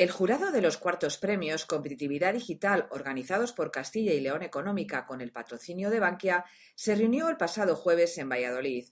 El jurado de los cuartos premios Competitividad Digital organizados por Castilla y León Económica con el patrocinio de Bankia se reunió el pasado jueves en Valladolid.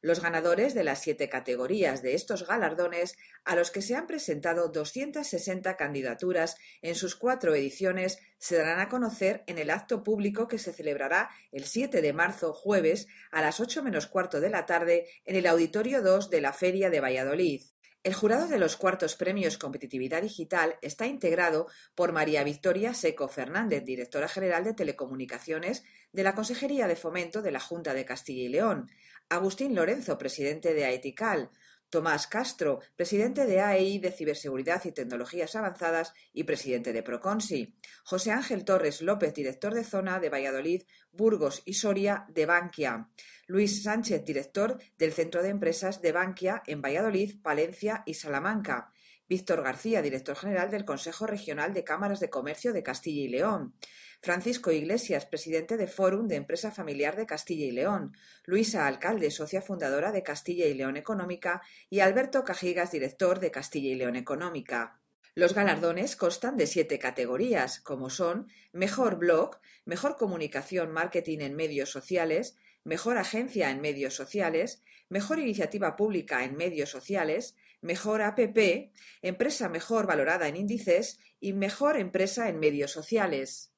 Los ganadores de las siete categorías de estos galardones, a los que se han presentado 260 candidaturas en sus cuatro ediciones, se darán a conocer en el acto público que se celebrará el 7 de marzo, jueves, a las 8 menos cuarto de la tarde, en el Auditorio 2 de la Feria de Valladolid. El jurado de los cuartos premios Competitividad Digital está integrado por María Victoria Seco Fernández, directora general de Telecomunicaciones de la Consejería de Fomento de la Junta de Castilla y León, Agustín Lorenzo, presidente de AETICAL, Tomás Castro, presidente de AEI de Ciberseguridad y Tecnologías Avanzadas y presidente de Proconsi, José Ángel Torres López, director de zona de Valladolid, Burgos y Soria de Bankia, Luis Sánchez, director del Centro de Empresas de Bankia en Valladolid, Palencia y Salamanca, Víctor García, director general del Consejo Regional de Cámaras de Comercio de Castilla y León, Francisco Iglesias, presidente de Fórum de Empresa Familiar de Castilla y León, Luisa Alcalde, socia fundadora de Castilla y León Económica, y Alberto Cajigas, director de Castilla y León Económica. Los galardones constan de siete categorías, como son Mejor Blog, Mejor Comunicación Marketing en Medios Sociales, Mejor Agencia en Medios Sociales, Mejor Iniciativa Pública en Medios Sociales, Mejor APP, Empresa Mejor Valorada en Índices y Mejor Empresa en Medios Sociales.